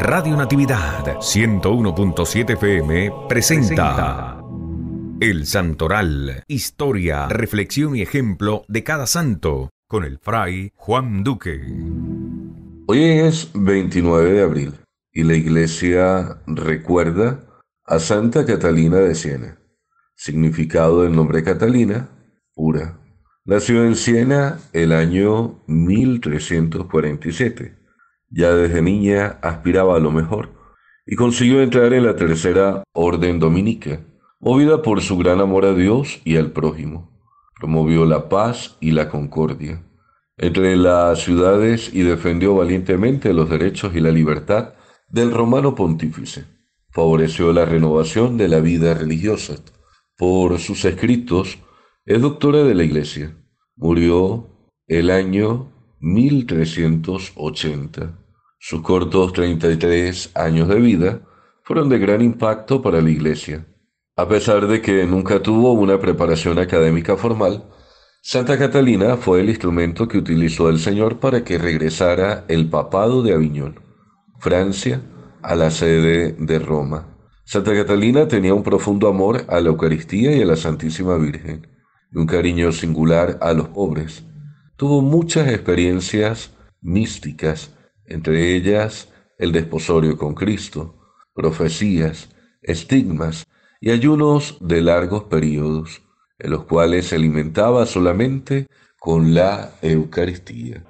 Radio Natividad 101.7 FM presenta El Santoral, historia, reflexión y ejemplo de cada santo, con el fray Juan Duque. Hoy es 29 de abril y la iglesia recuerda a Santa Catalina de Siena. Significado del nombre Catalina, pura. Nació en Siena el año 1347 ya desde niña aspiraba a lo mejor y consiguió entrar en la tercera orden dominica, movida por su gran amor a Dios y al prójimo. Promovió la paz y la concordia entre las ciudades y defendió valientemente los derechos y la libertad del romano pontífice. Favoreció la renovación de la vida religiosa. Por sus escritos es doctora de la Iglesia. Murió el año 1380. Sus cortos 33 años de vida fueron de gran impacto para la Iglesia. A pesar de que nunca tuvo una preparación académica formal, Santa Catalina fue el instrumento que utilizó el Señor para que regresara el papado de Aviñón, Francia, a la sede de Roma. Santa Catalina tenía un profundo amor a la Eucaristía y a la Santísima Virgen, y un cariño singular a los pobres tuvo muchas experiencias místicas, entre ellas el desposorio con Cristo, profecías, estigmas y ayunos de largos periodos, en los cuales se alimentaba solamente con la Eucaristía.